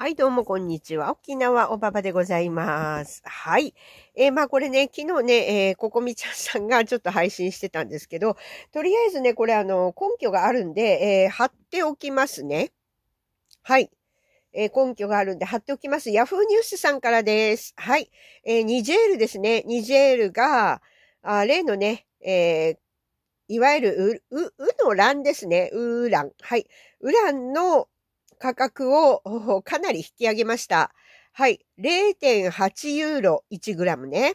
はい、どうもこんにちは。沖縄おばばでございます。はい。えー、まあこれね、昨日ね、えー、ここみちゃんさんがちょっと配信してたんですけど、とりあえずね、これあの、根拠があるんで、えー、貼っておきますね。はい。えー、根拠があるんで貼っておきます。ヤフーニュースさんからです。はい。えー、ニジェールですね。ニジェールが、あ例のね、えー、いわゆるう、う、うの欄ですね。うーン。はい。ウランの、価格をかなり引き上げました。はい。0.8ユーロ1グラムね。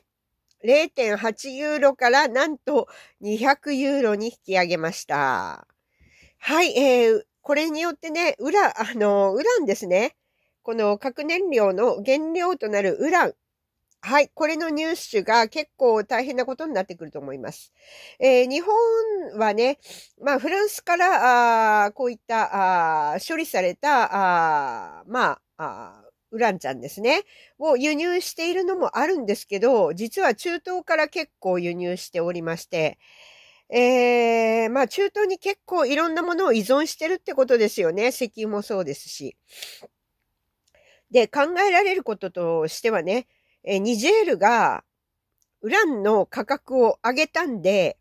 0.8ユーロからなんと200ユーロに引き上げました。はい。えー、これによってね、ウラあの、ウランですね。この核燃料の原料となるウランはい。これの入手が結構大変なことになってくると思います。えー、日本はね、まあ、フランスから、あこういった、あ処理された、あまあ、あウランちゃんですね、を輸入しているのもあるんですけど、実は中東から結構輸入しておりまして、えー、まあ中東に結構いろんなものを依存してるってことですよね。石油もそうですし。で、考えられることとしてはね、えニジェールがウランの価格を上げたんで、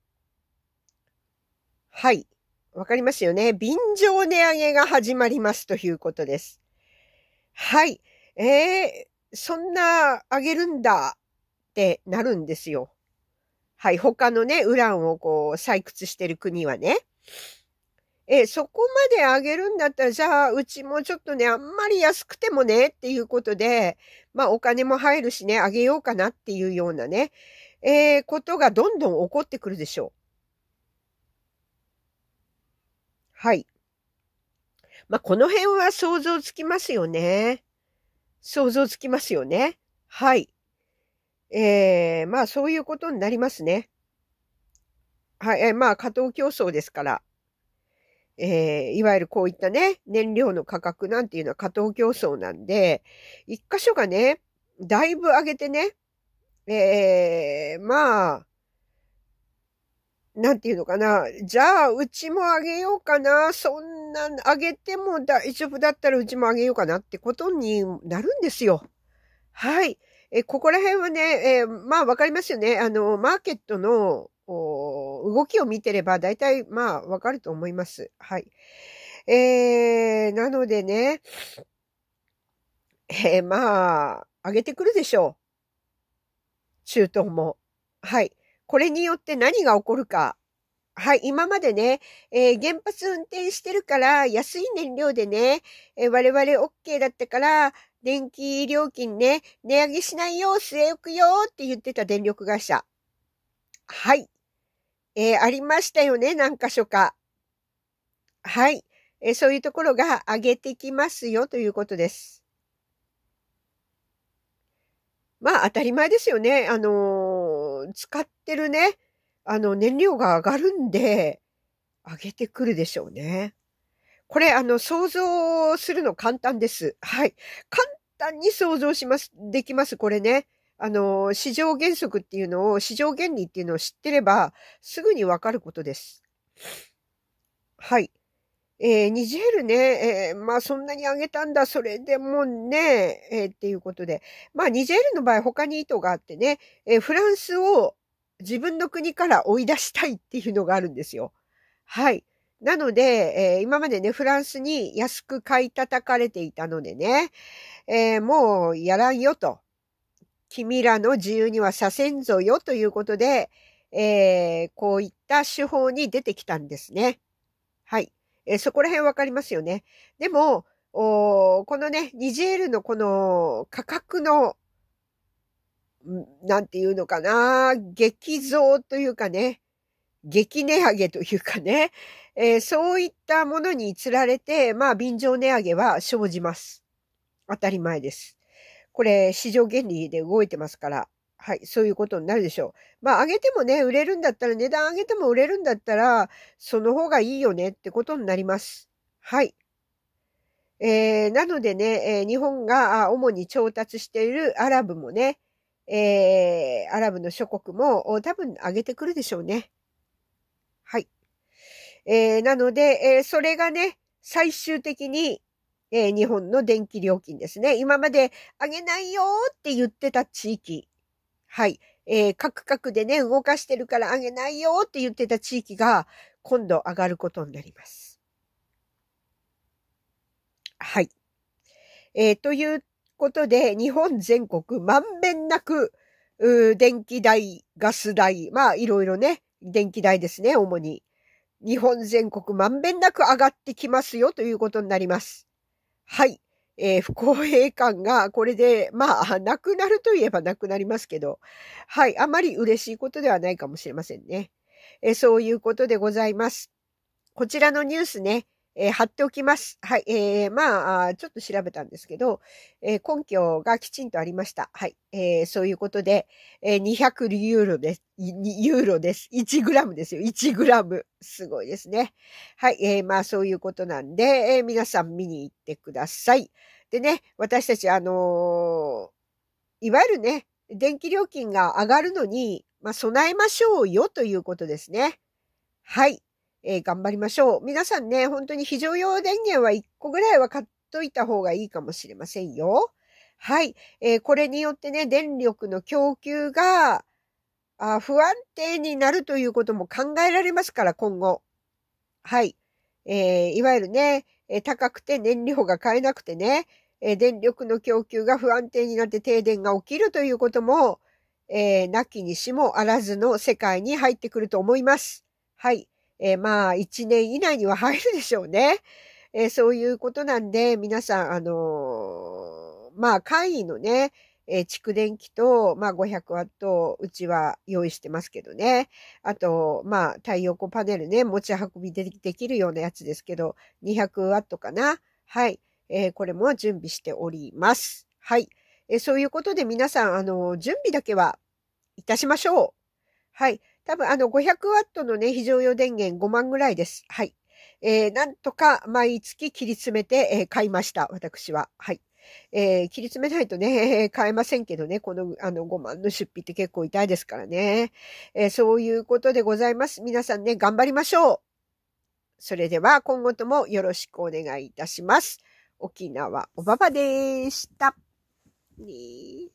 はい。わかりますよね。便乗値上げが始まりますということです。はい。えー、そんな上げるんだってなるんですよ。はい。他のね、ウランをこう採掘してる国はね。え、そこまで上げるんだったら、じゃあ、うちもちょっとね、あんまり安くてもね、っていうことで、まあ、お金も入るしね、上げようかなっていうようなね、えー、ことがどんどん起こってくるでしょう。はい。まあ、この辺は想像つきますよね。想像つきますよね。はい。えー、まあ、そういうことになりますね。はい、えー、まあ、過当競争ですから。えー、いわゆるこういったね、燃料の価格なんていうのは過当競争なんで、一箇所がね、だいぶ上げてね、えー、まあ、なんていうのかな。じゃあ、うちもあげようかな。そんな、あげても大丈夫だったらうちもあげようかなってことになるんですよ。はい。え、ここら辺はね、えー、まあわかりますよね。あの、マーケットの動きを見てれば大体まあわかると思います。はい。えー、なのでね、えー、まあ、上げてくるでしょう。中東も。はい。これによって何が起こるか。はい。今までね、えー、原発運転してるから、安い燃料でね、えー、我々 OK だったから、電気料金ね、値上げしないよ、据え置くよって言ってた電力会社。はい。えー、ありましたよね、何箇所か。はい。えー、そういうところが上げてきますよということです。まあ当たり前ですよね。あのー、使ってるね、あの燃料が上がるんで、上げてくるでしょうね。これ、あの、想像するの簡単です。はい。簡単に想像します、できます、これね。あの、市場原則っていうのを、市場原理っていうのを知ってれば、すぐにわかることです。はい。えー、ニジェールね、えー、まあそんなに上げたんだ、それでもね、えー、っていうことで。まあニジェールの場合他に意図があってね、えー、フランスを自分の国から追い出したいっていうのがあるんですよ。はい。なので、えー、今までね、フランスに安く買い叩かれていたのでね、えー、もうやらんよと。君らの自由にはさせんぞよということで、えー、こういった手法に出てきたんですね。はい。えー、そこら辺わかりますよね。でも、おこのね、ニジェールのこの価格の、なんていうのかな、激増というかね、激値上げというかね、えー、そういったものにつられて、まあ、便乗値上げは生じます。当たり前です。これ、市場原理で動いてますから、はい、そういうことになるでしょう。まあ、上げてもね、売れるんだったら、値段上げても売れるんだったら、その方がいいよねってことになります。はい。えー、なのでね、えー、日本が主に調達しているアラブもね、えー、アラブの諸国も多分上げてくるでしょうね。はい。えー、なので、えー、それがね、最終的に、えー、日本の電気料金ですね。今まで上げないよって言ってた地域。はい。えー、カクカクでね、動かしてるから上げないよって言ってた地域が、今度上がることになります。はい。えー、ということで、日本全国まんべんなく、電気代、ガス代、まあいろいろね、電気代ですね、主に。日本全国まんべんなく上がってきますよということになります。はい。えー、不公平感がこれで、まあ、なくなるといえばなくなりますけど、はい。あまり嬉しいことではないかもしれませんね。えー、そういうことでございます。こちらのニュースね、えー、貼っておきます。はい。えー、まあ、ちょっと調べたんですけど、えー、根拠がきちんとありました。はい。えー、そういうことで、えー、200ユーロです。ユーロです。1グラムですよ。1グラム。すごいですね。はい。えー、まあ、そういうことなんで、えー、皆さん見に行ってください。でね、私たち、あのー、いわゆるね、電気料金が上がるのに、まあ、備えましょうよということですね。はい。えー、頑張りましょう。皆さんね、本当に非常用電源は1個ぐらいは買っといた方がいいかもしれませんよ。はい。えー、これによってね、電力の供給が、あ不安定になるということも考えられますから、今後。はい。えー、いわゆるね、えー、高くて燃料が買えなくてね、えー、電力の供給が不安定になって停電が起きるということも、えー、なきにしもあらずの世界に入ってくると思います。はい。えー、まあ、1年以内には入るでしょうね。えー、そういうことなんで、皆さん、あのー、まあ、会議のね、えー、蓄電器と、まあ、500ワット、うちは用意してますけどね。あと、まあ、太陽光パネルね、持ち運びでできるようなやつですけど、200ワットかな。はい。えー、これも準備しております。はい。えー、そういうことで皆さん、あの、準備だけはいたしましょう。はい。多分あの500ワットのね、非常用電源5万ぐらいです。はい。えー、なんとか毎月切り詰めて、えー、買いました。私は。はい。えー、切り詰めないとね、買えませんけどね、この、あの、5万の出費って結構痛いですからね。えー、そういうことでございます。皆さんね、頑張りましょう。それでは、今後ともよろしくお願いいたします。沖縄おばばでした。ね